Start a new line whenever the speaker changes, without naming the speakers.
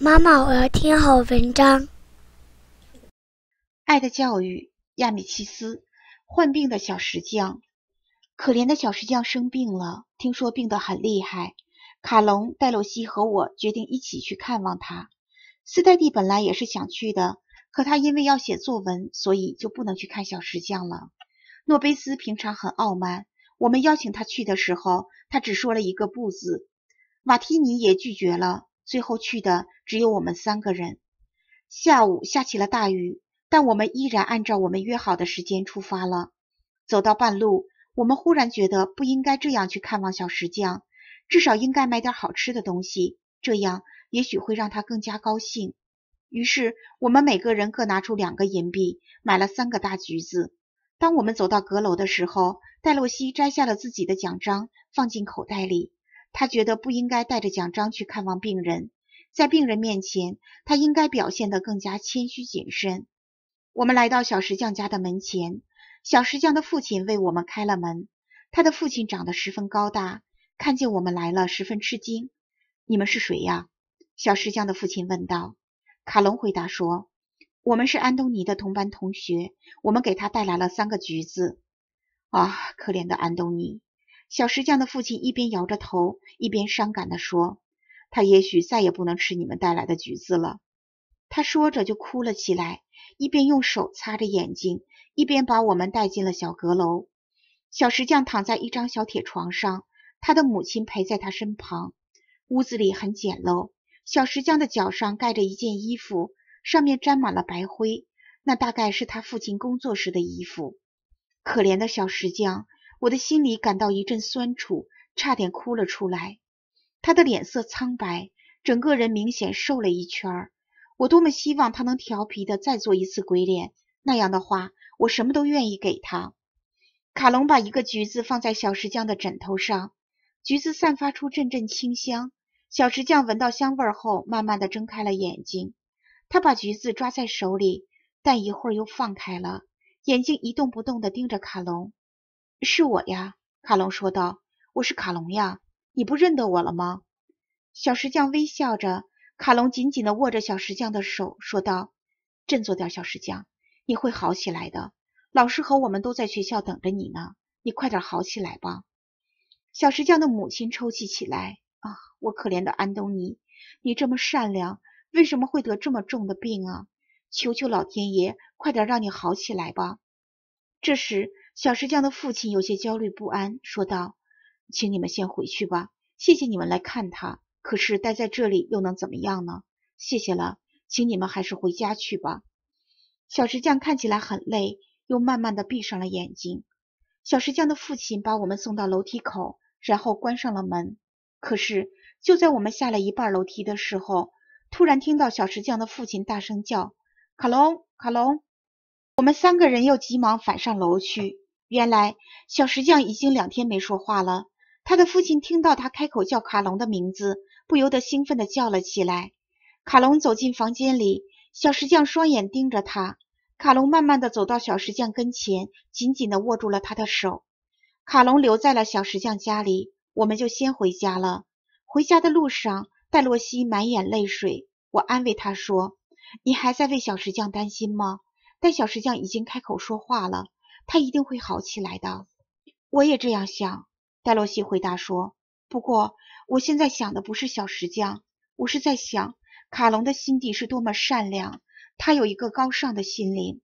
妈妈，我要听好文章。《爱的教育》亚米西斯，《患病的小石匠》。可怜的小石匠生病了，听说病得很厉害。卡隆、戴洛西和我决定一起去看望他。斯黛蒂本来也是想去的，可他因为要写作文，所以就不能去看小石匠了。诺贝斯平常很傲慢，我们邀请他去的时候，他只说了一个“不”字。瓦提尼也拒绝了。最后去的只有我们三个人。下午下起了大雨，但我们依然按照我们约好的时间出发了。走到半路，我们忽然觉得不应该这样去看望小石匠，至少应该买点好吃的东西，这样也许会让他更加高兴。于是，我们每个人各拿出两个银币，买了三个大橘子。当我们走到阁楼的时候，戴洛西摘下了自己的奖章，放进口袋里。他觉得不应该带着奖章去看望病人，在病人面前，他应该表现得更加谦虚谨慎。我们来到小石匠家的门前，小石匠的父亲为我们开了门。他的父亲长得十分高大，看见我们来了，十分吃惊。“你们是谁呀？”小石匠的父亲问道。卡隆回答说：“我们是安东尼的同班同学，我们给他带来了三个橘子。”啊，可怜的安东尼！小石匠的父亲一边摇着头，一边伤感地说：“他也许再也不能吃你们带来的橘子了。”他说着就哭了起来，一边用手擦着眼睛，一边把我们带进了小阁楼。小石匠躺在一张小铁床上，他的母亲陪在他身旁。屋子里很简陋，小石匠的脚上盖着一件衣服，上面沾满了白灰，那大概是他父亲工作时的衣服。可怜的小石匠。我的心里感到一阵酸楚，差点哭了出来。他的脸色苍白，整个人明显瘦了一圈。我多么希望他能调皮的再做一次鬼脸，那样的话，我什么都愿意给他。卡隆把一个橘子放在小石匠的枕头上，橘子散发出阵阵清香。小石匠闻到香味后，慢慢的睁开了眼睛。他把橘子抓在手里，但一会儿又放开了，眼睛一动不动的盯着卡隆。是我呀，卡隆说道：“我是卡隆呀，你不认得我了吗？”小石匠微笑着，卡隆紧紧的握着小石匠的手，说道：“振作点，小石匠，你会好起来的。老师和我们都在学校等着你呢，你快点好起来吧。”小石匠的母亲抽泣起来：“啊，我可怜的安东尼，你这么善良，为什么会得这么重的病啊？求求老天爷，快点让你好起来吧。”这时，小石匠的父亲有些焦虑不安，说道：“请你们先回去吧，谢谢你们来看他。可是待在这里又能怎么样呢？谢谢了，请你们还是回家去吧。”小石匠看起来很累，又慢慢的闭上了眼睛。小石匠的父亲把我们送到楼梯口，然后关上了门。可是就在我们下了一半楼梯的时候，突然听到小石匠的父亲大声叫：“卡隆，卡隆！”我们三个人又急忙返上楼去。原来小石匠已经两天没说话了，他的父亲听到他开口叫卡隆的名字，不由得兴奋地叫了起来。卡隆走进房间里，小石匠双眼盯着他。卡隆慢慢地走到小石匠跟前，紧紧地握住了他的手。卡隆留在了小石匠家里，我们就先回家了。回家的路上，戴洛西满眼泪水。我安慰他说：“你还在为小石匠担心吗？”但小石匠已经开口说话了。他一定会好起来的，我也这样想。戴洛西回答说：“不过我现在想的不是小石匠，我是在想卡隆的心地是多么善良，他有一个高尚的心灵。”